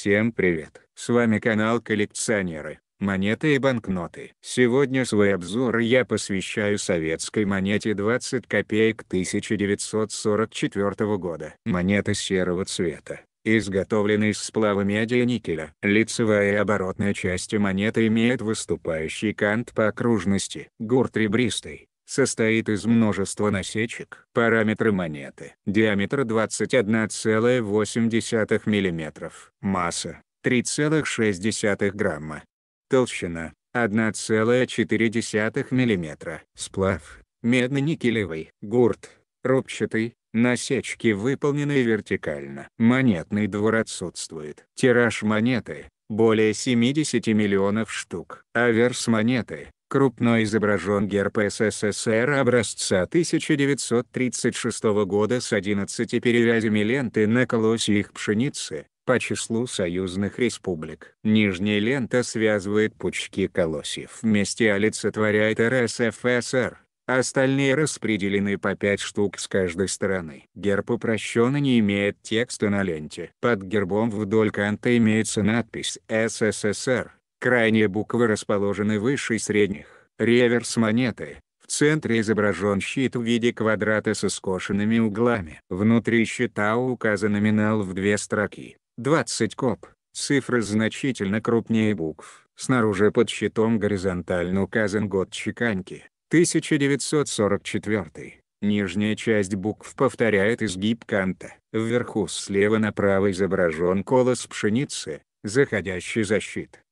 Всем привет! С вами канал Коллекционеры, монеты и банкноты. Сегодня свой обзор я посвящаю советской монете 20 копеек 1944 года. Монета серого цвета изготовленный из сплава меди и никеля. Лицевая и оборотная части монеты имеют выступающий кант по окружности. Гурт ребристый, состоит из множества насечек. Параметры монеты. Диаметр 21,8 мм. Масса 3,6 грамма. Толщина 1,4 мм. Сплав медно-никелевый, гурт рубчатый, насечки выполнены вертикально. Монетный двор отсутствует. Тираж монеты – более 70 миллионов штук. Аверс монеты крупно изображен герб СССР образца 1936 года с 11 перевязями ленты на колосьях пшеницы, по числу союзных республик. Нижняя лента связывает пучки колосьев вместе олицетворяет РСФСР, остальные распределены по 5 штук с каждой стороны. Герб упрощенно не имеет текста на ленте. Под гербом вдоль канта имеется надпись «СССР», Крайние буквы расположены выше средних. Реверс монеты. В центре изображен щит в виде квадрата со скошенными углами. Внутри щита указан номинал в две строки. 20 коп. Цифры значительно крупнее букв. Снаружи под щитом горизонтально указан год чеканки. 1944. Нижняя часть букв повторяет изгиб канта. Вверху слева направо изображен колос пшеницы, заходящий за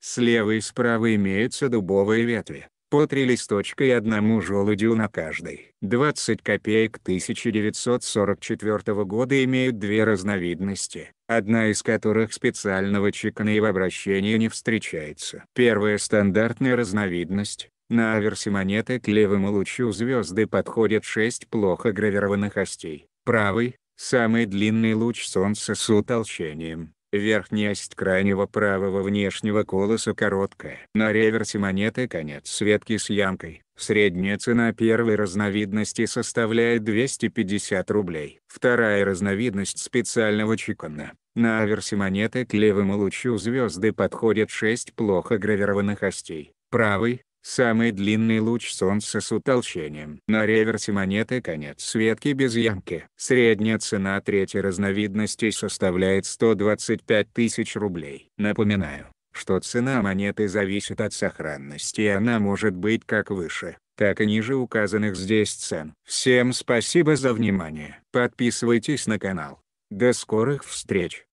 Слева и справа имеются дубовые ветви, по три листочка и одному желудю на каждой. 20 копеек 1944 года имеют две разновидности, одна из которых специального чекана и в обращении не встречается. Первая стандартная разновидность. На аверсе монеты к левому лучу звезды подходят 6 плохо гравированных остей. Правый, самый длинный луч Солнца с утолщением, Верхняя ось крайнего правого внешнего колоса короткая. На реверсе монеты конец светки с ямкой. Средняя цена первой разновидности составляет 250 рублей. Вторая разновидность специального чекана. На аверсе монеты к левому лучу звезды подходят 6 плохо гравированных остей. Правый, Самый длинный луч Солнца с утолщением. На реверсе монеты конец ветки без ямки. Средняя цена третьей разновидности составляет 125 тысяч рублей. Напоминаю, что цена монеты зависит от сохранности и она может быть как выше, так и ниже указанных здесь цен. Всем спасибо за внимание. Подписывайтесь на канал. До скорых встреч.